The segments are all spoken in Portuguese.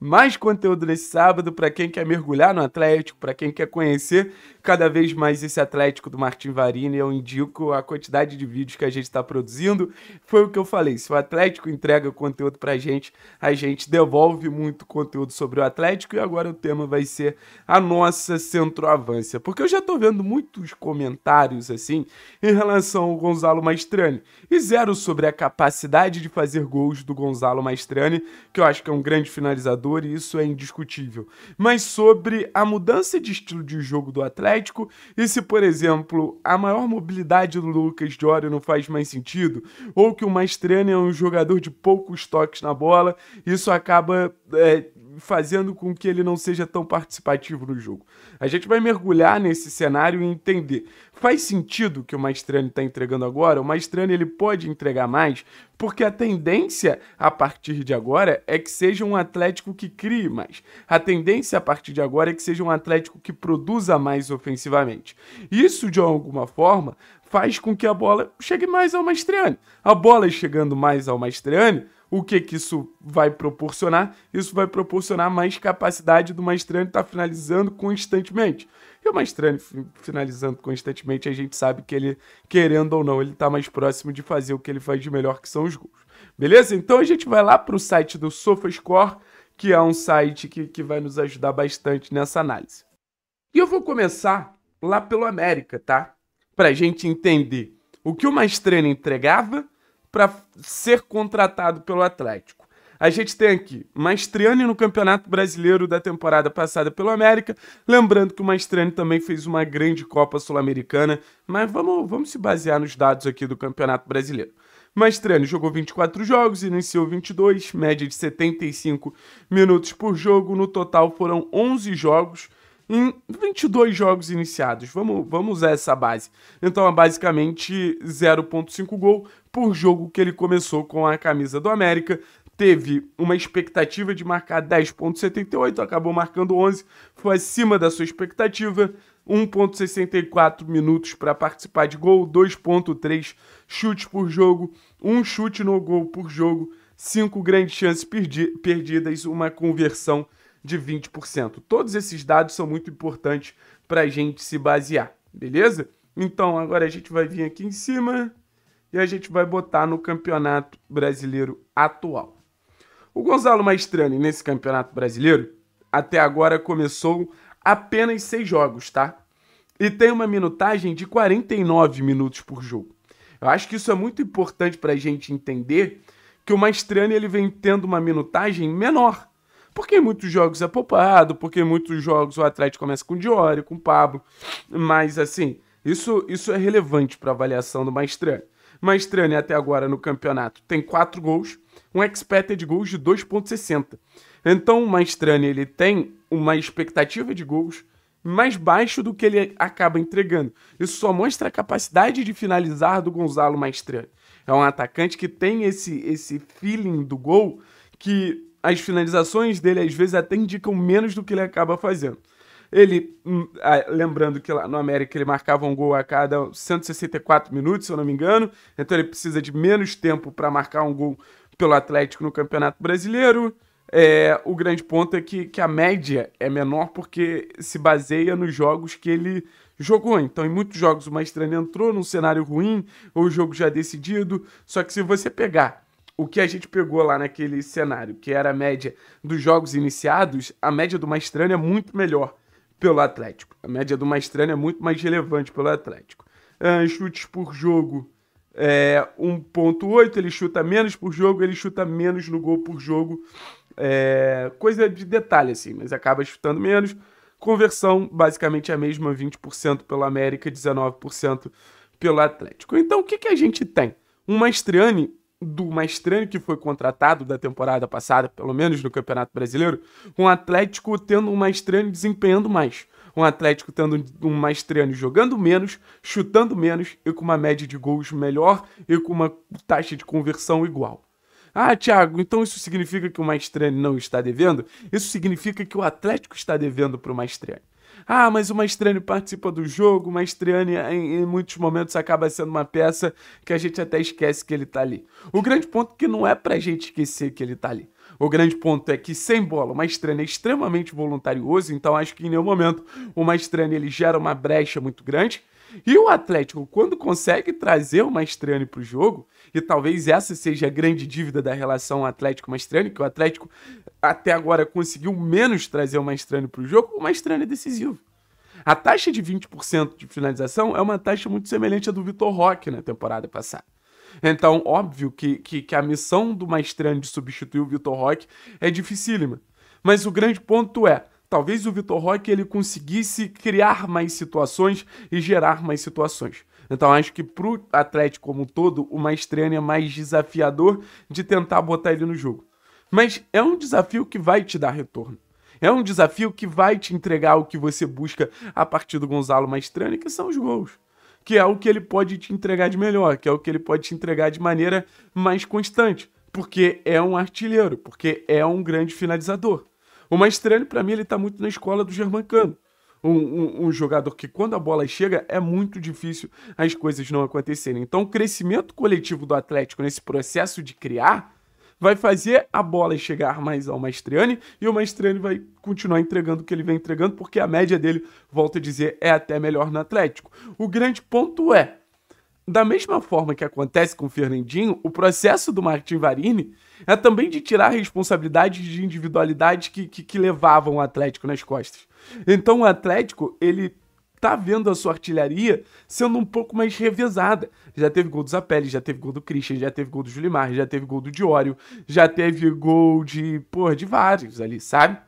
mais conteúdo nesse sábado para quem quer mergulhar no Atlético, para quem quer conhecer cada vez mais esse Atlético do Martin Varini. Eu indico a quantidade de vídeos que a gente está produzindo. Foi o que eu falei: se o Atlético entrega conteúdo para a gente, a gente devolve muito conteúdo sobre o Atlético. E agora o tema vai ser a nossa centroavância, porque eu já estou vendo muitos comentários assim em relação ao Gonzalo Maestrani e zero sobre a capacidade de fazer gols do Gonzalo Maestrani, que eu acho que é um grande finalizador jogador e isso é indiscutível, mas sobre a mudança de estilo de jogo do Atlético e se, por exemplo, a maior mobilidade do Lucas Diori não faz mais sentido, ou que o Maestrani é um jogador de poucos toques na bola, isso acaba é, fazendo com que ele não seja tão participativo no jogo. A gente vai mergulhar nesse cenário e entender. Faz sentido que o Maestrani está entregando agora? O Maestrani ele pode entregar mais, porque a tendência a partir de agora é que seja um Atlético que crie mais. A tendência a partir de agora é que seja um Atlético que produza mais ofensivamente. Isso, de alguma forma, faz com que a bola chegue mais ao Maestrani. A bola chegando mais ao Maestrani, o que que isso vai proporcionar? Isso vai proporcionar mais capacidade do Mastrani estar tá finalizando constantemente. E o Mastrani finalizando constantemente, a gente sabe que ele, querendo ou não, ele está mais próximo de fazer o que ele faz de melhor, que são os gols. Beleza? Então a gente vai lá para o site do SofaScore, que é um site que, que vai nos ajudar bastante nessa análise. E eu vou começar lá pelo América, tá? Para a gente entender o que o Mastrani entregava para ser contratado pelo Atlético. A gente tem aqui Maestriani no Campeonato Brasileiro da temporada passada pelo América. Lembrando que o Maestriani também fez uma grande Copa Sul-Americana, mas vamos, vamos se basear nos dados aqui do Campeonato Brasileiro. Maestriani jogou 24 jogos, iniciou 22, média de 75 minutos por jogo. No total foram 11 jogos, em 22 jogos iniciados. Vamos, vamos usar essa base. Então é basicamente 0.5 gol por jogo que ele começou com a camisa do América. Teve uma expectativa de marcar 10.78, acabou marcando 11, foi acima da sua expectativa. 1.64 minutos para participar de gol, 2.3 chutes por jogo, um chute no gol por jogo, cinco grandes chances perdi perdidas, uma conversão de 20%. Todos esses dados são muito importantes para a gente se basear, beleza? Então, agora a gente vai vir aqui em cima e a gente vai botar no Campeonato Brasileiro atual. O Gonzalo Maestrani, nesse Campeonato Brasileiro, até agora começou apenas seis jogos, tá? E tem uma minutagem de 49 minutos por jogo. Eu acho que isso é muito importante para a gente entender que o Maestrani ele vem tendo uma minutagem menor porque muitos jogos é poupado, porque muitos jogos o Atlético começa com o Diório, com o Pablo. Mas, assim, isso, isso é relevante para avaliação do Maestrani. Maestrani, até agora no campeonato, tem quatro gols, um expected gols de 2,60. Então, o Maestrani ele tem uma expectativa de gols mais baixo do que ele acaba entregando. Isso só mostra a capacidade de finalizar do Gonzalo Maestrani. É um atacante que tem esse, esse feeling do gol que as finalizações dele às vezes até indicam menos do que ele acaba fazendo. Ele, hum, ah, lembrando que lá no América ele marcava um gol a cada 164 minutos, se eu não me engano, então ele precisa de menos tempo para marcar um gol pelo Atlético no Campeonato Brasileiro. É, o grande ponto é que, que a média é menor porque se baseia nos jogos que ele jogou. Então, em muitos jogos, o Maestrano entrou num cenário ruim, ou o jogo já decidido. Só que se você pegar o que a gente pegou lá naquele cenário, que era a média dos jogos iniciados, a média do Maestrano é muito melhor pelo Atlético. A média do Maestrano é muito mais relevante pelo Atlético. Uh, chutes por jogo é 1.8, ele chuta menos por jogo, ele chuta menos no gol por jogo. É, coisa de detalhe, assim, mas acaba chutando menos. Conversão, basicamente a mesma, 20% pelo América, 19% pelo Atlético. Então, o que, que a gente tem? Um Mastriani do estranho que foi contratado da temporada passada, pelo menos no Campeonato Brasileiro, um Atlético tendo um Maestrani desempenhando mais. Um Atlético tendo um Maestrani jogando menos, chutando menos e com uma média de gols melhor e com uma taxa de conversão igual. Ah, Thiago, então isso significa que o Maestrani não está devendo? Isso significa que o Atlético está devendo para o Maestrani. Ah, mas o Mastriani participa do jogo, o Mastriani em, em muitos momentos acaba sendo uma peça que a gente até esquece que ele tá ali. O grande ponto é que não é pra gente esquecer que ele tá ali. O grande ponto é que sem bola, o Maestrani é extremamente voluntarioso, então acho que em nenhum momento o Maestrani ele gera uma brecha muito grande. E o Atlético, quando consegue trazer o Mastrani para o jogo, e talvez essa seja a grande dívida da relação Atlético-Mastrani, que o Atlético até agora conseguiu menos trazer o Mastrani para o jogo, o Mastrani é decisivo. A taxa de 20% de finalização é uma taxa muito semelhante à do Vitor Roque na temporada passada. Então, óbvio que, que, que a missão do Maestrano de substituir o Vitor Roque é dificílima. Mas o grande ponto é, Talvez o Vitor Roque ele conseguisse criar mais situações e gerar mais situações. Então acho que pro Atlético como um todo, o Maestrani é mais desafiador de tentar botar ele no jogo. Mas é um desafio que vai te dar retorno. É um desafio que vai te entregar o que você busca a partir do Gonzalo Maestrani, que são os gols. Que é o que ele pode te entregar de melhor, que é o que ele pode te entregar de maneira mais constante. Porque é um artilheiro, porque é um grande finalizador. O Maestrelli, para mim, ele está muito na escola do Germancano. Um, um, um, jogador que, quando a bola chega, é muito difícil as coisas não acontecerem. Então, o crescimento coletivo do Atlético nesse processo de criar vai fazer a bola chegar mais ao Maestriani e o Maestriani vai continuar entregando o que ele vem entregando, porque a média dele, volto a dizer, é até melhor no Atlético. O grande ponto é, da mesma forma que acontece com o Fernandinho, o processo do Martin Varini é também de tirar responsabilidades de individualidades que, que, que, levavam o Atlético nas costas. Então o Atlético, ele tá vendo a sua artilharia sendo um pouco mais revezada. Já teve gol do Zapelli, já teve gol do Christian, já teve gol do Julimar, já teve gol do Diório, já teve gol de, porra, de vários ali, sabe?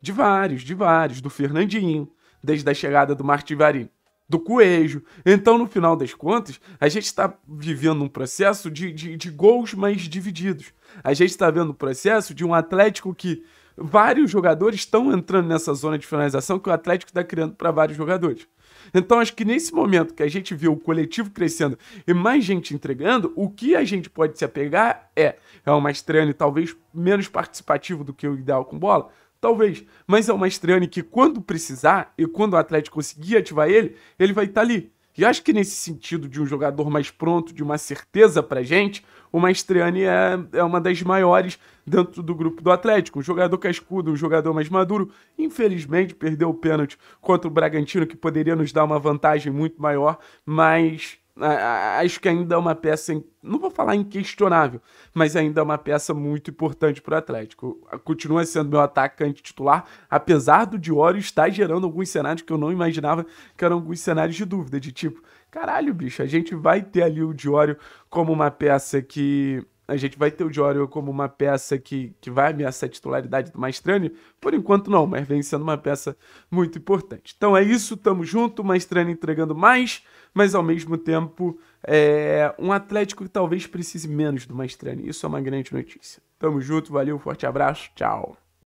De vários, de vários, do Fernandinho, desde a chegada do Martin Varini do coelho. Então, no final das contas, a gente está vivendo um processo de, de, de gols mais divididos. A gente está vendo o um processo de um Atlético que vários jogadores estão entrando nessa zona de finalização que o Atlético está criando para vários jogadores. Então, acho que nesse momento que a gente viu o coletivo crescendo e mais gente entregando, o que a gente pode se apegar é, é um Mastriani talvez menos participativo do que o ideal com bola? Talvez. Mas é o Mastriani que, quando precisar e quando o Atlético conseguir ativar ele, ele vai estar tá ali. E acho que nesse sentido de um jogador mais pronto, de uma certeza pra gente, o Maestriani é, é uma das maiores dentro do grupo do Atlético. Um jogador cascudo, um jogador mais maduro. Infelizmente perdeu o pênalti contra o Bragantino, que poderia nos dar uma vantagem muito maior, mas acho que ainda é uma peça, não vou falar inquestionável, mas ainda é uma peça muito importante para o Atlético. Continua sendo meu atacante titular, apesar do Diório estar gerando alguns cenários que eu não imaginava que eram alguns cenários de dúvida, de tipo, caralho, bicho, a gente vai ter ali o Diório como uma peça que a gente vai ter o Diório como uma peça que, que vai ameaçar a titularidade do Maestrani? Por enquanto não, mas vem sendo uma peça muito importante. Então é isso, tamo junto, Maestrani entregando mais, mas ao mesmo tempo é, um Atlético que talvez precise menos do Maestrani. Isso é uma grande notícia. Tamo junto, valeu, forte abraço, tchau.